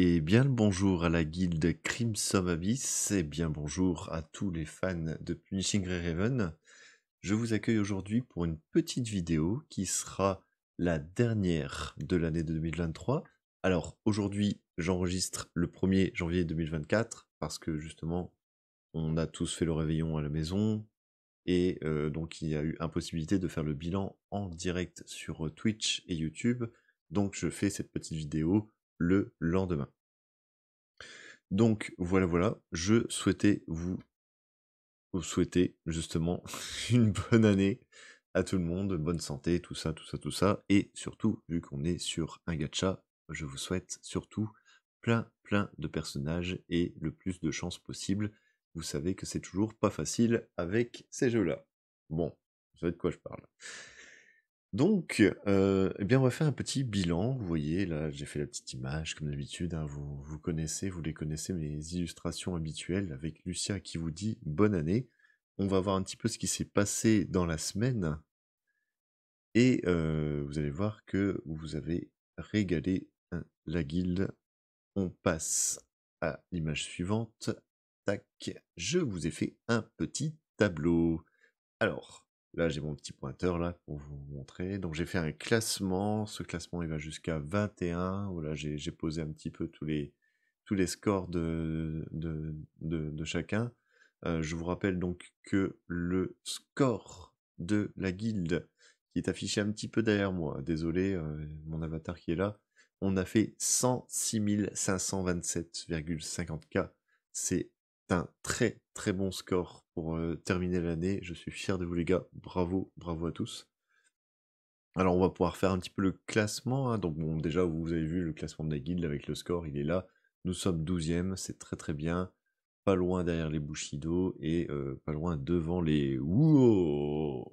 Et bien le bonjour à la guilde Crimson Abyss, et bien bonjour à tous les fans de Punishing Ray Raven. Je vous accueille aujourd'hui pour une petite vidéo qui sera la dernière de l'année 2023. Alors aujourd'hui, j'enregistre le 1er janvier 2024 parce que justement, on a tous fait le réveillon à la maison et euh, donc il y a eu impossibilité de faire le bilan en direct sur euh, Twitch et YouTube. Donc je fais cette petite vidéo le lendemain. Donc voilà, voilà, je souhaitais vous, vous souhaiter justement une bonne année à tout le monde, bonne santé, tout ça, tout ça, tout ça. Et surtout, vu qu'on est sur un gacha, je vous souhaite surtout plein, plein de personnages et le plus de chances possible. Vous savez que c'est toujours pas facile avec ces jeux-là. Bon, vous savez de quoi je parle. Donc, euh, eh bien, on va faire un petit bilan. Vous voyez, là, j'ai fait la petite image, comme d'habitude. Hein. vous, vous connaissez, vous les connaissez, mes illustrations habituelles avec Lucia qui vous dit bonne année. On va voir un petit peu ce qui s'est passé dans la semaine. Et euh, vous allez voir que vous avez régalé hein, la guilde. On passe à l'image suivante. Tac, je vous ai fait un petit tableau. Alors, Là, j'ai mon petit pointeur là pour vous montrer. Donc, j'ai fait un classement. Ce classement, il va jusqu'à 21. Voilà, j'ai posé un petit peu tous les, tous les scores de, chacun. Euh, je vous rappelle donc que le score de la guilde, qui est affiché un petit peu derrière moi, désolé, euh, mon avatar qui est là, on a fait 106 527,50K. C'est un très très bon score pour terminer l'année. Je suis fier de vous les gars. Bravo, bravo à tous. Alors on va pouvoir faire un petit peu le classement. Hein. Donc bon déjà vous avez vu le classement de la guilde avec le score, il est là. Nous sommes 12e, c'est très très bien. Pas loin derrière les Bushido et pas loin devant les Wouo.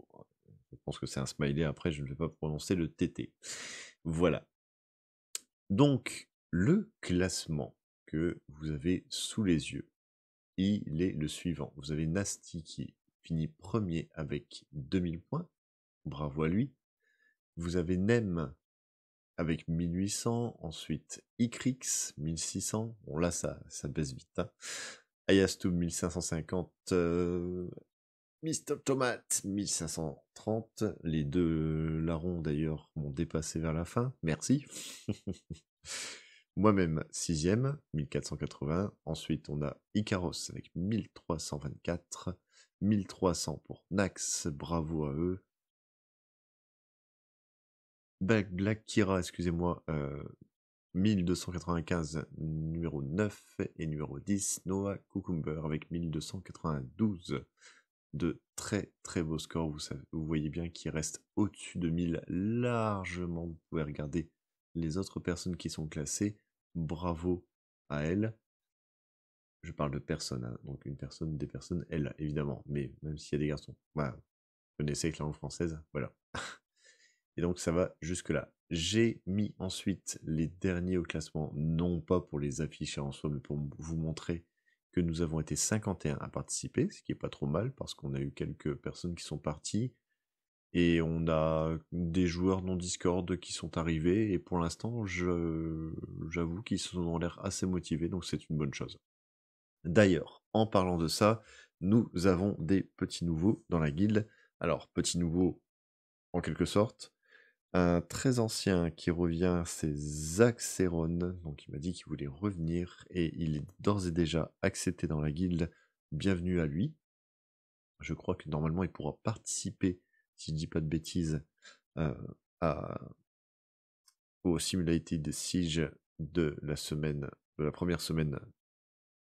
Je pense que c'est un smiley après, je ne vais pas prononcer le TT. Voilà. Donc le classement que vous avez sous les yeux il est le suivant. Vous avez Nasty qui finit premier avec 2000 points. Bravo à lui. Vous avez Nem avec 1800. Ensuite, Ikrix 1600. Bon, là, ça, ça baisse vite. Hein. Ayastu 1550. Euh, Mr. Tomate 1530. Les deux larrons d'ailleurs m'ont dépassé vers la fin. Merci. Moi-même, sixième, 1480. Ensuite, on a Icaros avec 1324. 1300 pour Nax, bravo à eux. Black, Kira, excusez-moi, 1295, euh, numéro 9 et numéro 10, Noah Cucumber avec 1292. De très très beaux scores, vous, vous voyez bien qu'il reste au-dessus de 1000 largement. Vous pouvez regarder les autres personnes qui sont classées bravo à elle. Je parle de personne, hein, donc une personne, des personnes, elle, évidemment, mais même s'il y a des garçons. Vous connaissez la langue française, voilà. Et donc ça va jusque-là. J'ai mis ensuite les derniers au classement, non pas pour les afficher en soi, mais pour vous montrer que nous avons été 51 à participer, ce qui est pas trop mal parce qu'on a eu quelques personnes qui sont parties, et on a des joueurs non Discord qui sont arrivés. Et pour l'instant, j'avoue qu'ils dans l'air assez motivés. Donc c'est une bonne chose. D'ailleurs, en parlant de ça, nous avons des petits nouveaux dans la guilde. Alors, petits nouveaux en quelque sorte. Un très ancien qui revient, c'est Zach Donc il m'a dit qu'il voulait revenir et il est d'ores et déjà accepté dans la guilde. Bienvenue à lui. Je crois que normalement il pourra participer si je dis pas de bêtises, euh, au Simulated Siege de la semaine, de la première semaine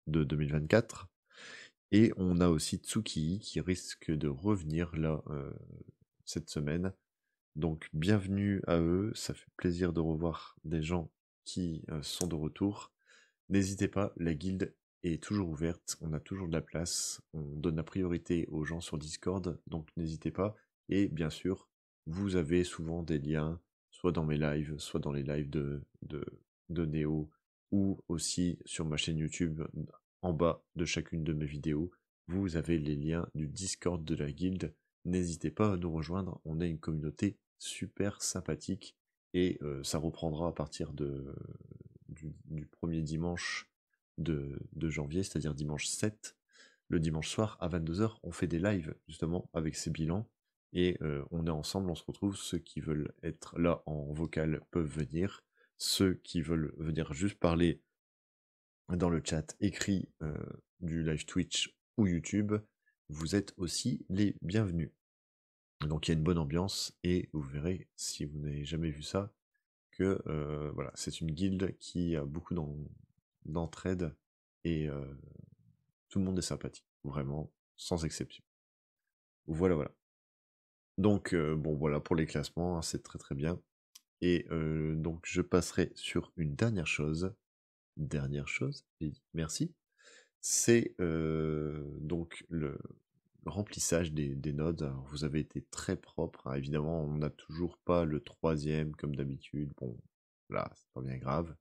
de 2024. Et on a aussi Tsuki qui risque de revenir là euh, cette semaine. Donc bienvenue à eux, ça fait plaisir de revoir des gens qui euh, sont de retour. N'hésitez pas, la guilde est toujours ouverte, on a toujours de la place, on donne la priorité aux gens sur Discord, donc n'hésitez pas. Et bien sûr, vous avez souvent des liens, soit dans mes lives, soit dans les lives de, de, de ou aussi sur ma chaîne YouTube en bas de chacune de mes vidéos. Vous avez les liens du Discord de la guilde. N'hésitez pas à nous rejoindre, on est une communauté super sympathique et euh, ça reprendra à partir de, du, premier dimanche de, de janvier, c'est-à-dire dimanche 7. Le dimanche soir à 22h, on fait des lives justement avec ces bilans et on est ensemble, on se retrouve. Ceux qui veulent être là en vocal peuvent venir. Ceux qui veulent venir juste parler dans le chat écrit du live Twitch ou YouTube, vous êtes aussi les bienvenus. Donc il y a une bonne ambiance et vous verrez si vous n'avez jamais vu ça que voilà c'est une guilde qui a beaucoup d'entraide et tout le monde est sympathique vraiment sans exception. Voilà voilà. Donc, euh, bon, voilà pour les classements, hein, c'est très très bien. Et euh, donc, je passerai sur une dernière chose. Dernière chose, merci. C'est euh, donc le remplissage des, des nodes. Alors, vous avez été très propre. Hein. Évidemment, on n'a toujours pas le troisième comme d'habitude. Bon, là, c'est pas bien grave.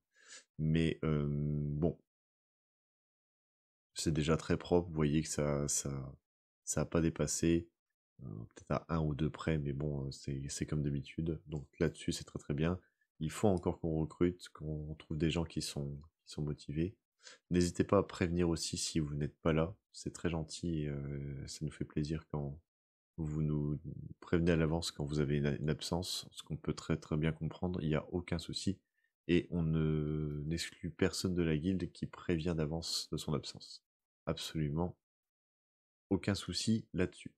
Mais bon, c'est déjà très propre. Vous voyez que ça, ça, ça pas dépassé. Euh, peut-être à un ou deux près, mais bon, euh, c'est comme d'habitude. Donc là-dessus, c'est très très bien. Il faut encore qu'on recrute, qu'on trouve des gens qui sont, qui sont motivés. N'hésitez pas à prévenir aussi si vous n'êtes pas là. C'est très gentil euh, ça nous fait plaisir quand vous nous prévenez à l'avance quand vous avez une, absence, ce qu'on peut très très bien comprendre. Il n'y a aucun souci. Et on ne n'exclut personne de la guilde qui prévient d'avance de son absence. Absolument aucun souci là-dessus.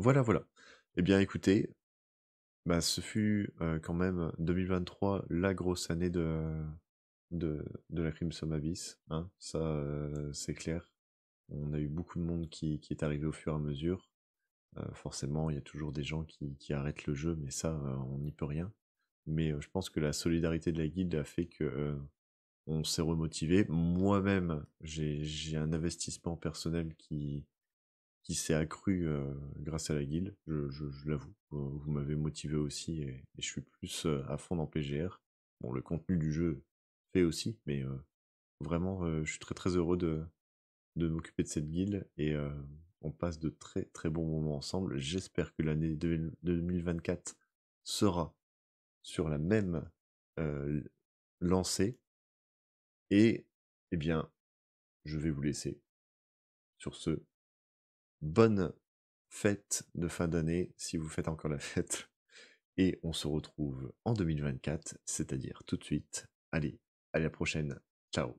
Voilà, voilà. Eh bien, écoutez, bah, ce fut euh, quand même 2023 la grosse année de, de, la crime Abyss. Hein. Ça, euh, c'est clair. On a eu beaucoup de monde qui, qui est arrivé au fur et à mesure. Euh, forcément, il y a toujours des gens qui, qui arrêtent le jeu, mais ça, on n'y peut rien. Mais je pense que la solidarité de la guilde a fait que on s'est remotivé. Moi-même, j'ai un investissement personnel qui, qui s'est accru grâce à la guilde, je, l'avoue. Vous m'avez motivé aussi et, je suis plus à fond dans PGR. Bon, le contenu du jeu fait aussi, mais vraiment, je suis très très heureux de, m'occuper de cette guilde et on passe de très très bons moments ensemble. J'espère que l'année 2024 sera sur la même lancée et eh bien je vais vous laisser sur ce bonne fête de fin d'année si vous faites encore la fête. Et on se retrouve en 2024, c'est-à-dire tout de suite. Allez, à la prochaine. Ciao